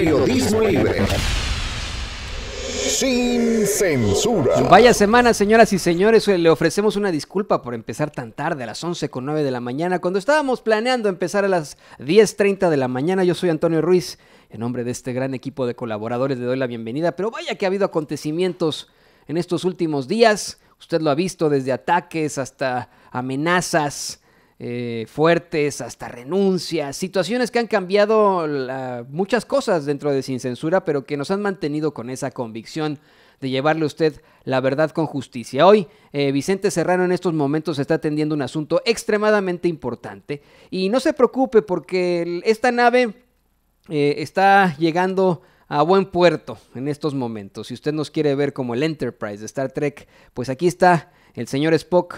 Periodismo Libre. Sin censura. Vaya semana, señoras y señores. Eh, le ofrecemos una disculpa por empezar tan tarde, a las 11.09 de la mañana, cuando estábamos planeando empezar a las 10.30 de la mañana. Yo soy Antonio Ruiz. En nombre de este gran equipo de colaboradores le doy la bienvenida. Pero vaya que ha habido acontecimientos en estos últimos días. Usted lo ha visto desde ataques hasta amenazas eh, fuertes, hasta renuncias, situaciones que han cambiado muchas cosas dentro de Sin Censura, pero que nos han mantenido con esa convicción de llevarle a usted la verdad con justicia. Hoy, eh, Vicente Serrano en estos momentos está atendiendo un asunto extremadamente importante y no se preocupe porque esta nave eh, está llegando a buen puerto en estos momentos. Si usted nos quiere ver como el Enterprise de Star Trek, pues aquí está el señor Spock,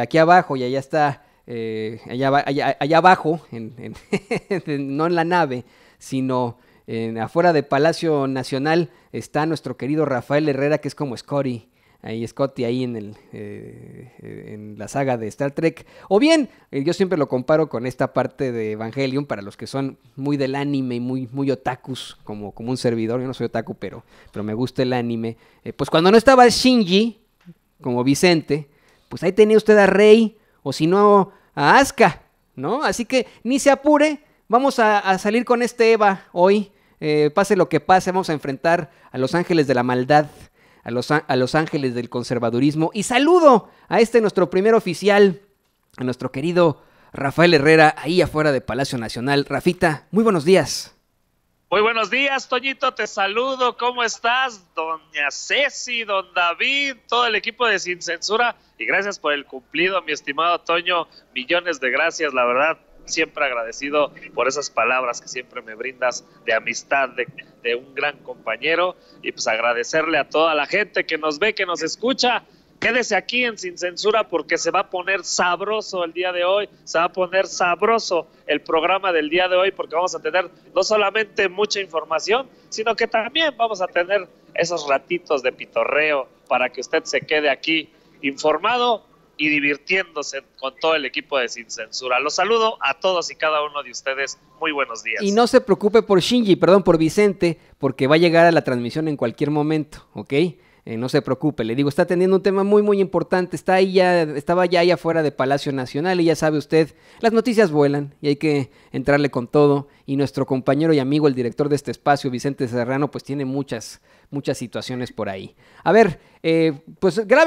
aquí abajo y allá está eh, allá, allá, abajo, no en la nave, sino afuera de Palacio Nacional, está nuestro querido Rafael Herrera, que es como Scotty. Ahí Scotty, ahí en, el, eh, en la saga de Star Trek. O bien, eh, yo siempre lo comparo con esta parte de Evangelion para los que son muy del anime y muy, muy otakus, como, como un servidor. Yo no soy otaku, pero, pero me gusta el anime. pues cuando no estaba Shinji, como Vicente, pues ahí tenía usted a Rey, o si no, a ¿no? Así que ni se apure, vamos a, salir con este Eva hoy. Eh, pase lo que pase, vamos a enfrentar a los ángeles de la maldad, a los, a los ángeles del conservadurismo. Y saludo a este nuestro primer oficial, a nuestro querido Rafael Herrera, ahí afuera de Palacio Nacional. Rafita, muy buenos días. Muy buenos días, Toñito, te saludo. ¿Cómo estás? Doña Ceci, don David, todo el equipo de Sin Censura. Y gracias por el cumplido, mi estimado Toño. Millones de gracias, la verdad. Siempre agradecido por esas palabras que siempre me brindas de amistad, de, de un gran compañero. Y pues agradecerle a toda la gente que nos ve, que nos escucha Quédese aquí en Sin Censura porque se va a poner sabroso el día de hoy, se va a poner sabroso el programa del día de hoy porque vamos a tener no solamente mucha información, sino que también vamos a tener esos ratitos de pitorreo para que usted se quede aquí informado y divirtiéndose con todo el equipo de Sin Censura. Los saludo a todos y cada uno de ustedes. Muy buenos días. Y no se preocupe por Shinji, perdón, por Vicente, porque va a llegar a la transmisión en cualquier momento, ¿ok? Eh, no se preocupe, le digo, está teniendo un tema muy, muy importante. Está ahí ya, estaba ya ahí afuera de Palacio Nacional y ya sabe usted, las noticias vuelan y hay que entrarle con todo. Y nuestro compañero y amigo, el director de este espacio, Vicente Serrano, pues tiene muchas, muchas situaciones por ahí. A ver, eh, pues graben.